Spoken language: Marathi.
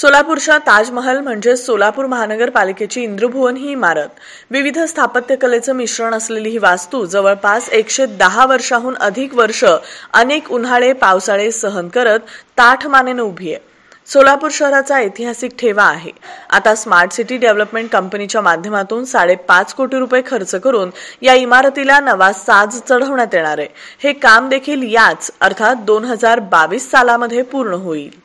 सोलापूरच्या ताजमहल म्हणजे सोलापूर महानगरपालिकेची इंद्रभुवन ही इमारत विविध स्थापत्यकलेचं मिश्रण असलेली ही वास्तू जवळपास एकशे दहा वर्षाहून अधिक वर्ष अनेक उन्हाळे पावसाळे सहन करत ताठमानेनं उभी आहे सोलापूर शहराचा ऐतिहासिक ठेवा आहे आता स्मार्ट सिटी डेव्हलपमेंट कंपनीच्या माध्यमातून साडेपाच कोटी रुपये खर्च करून या इमारतीला नवा साज चढवण्यात येणार आहे हे काम देखील याच अर्थात दोन हजार बावीस सालामध्ये पूर्ण होईल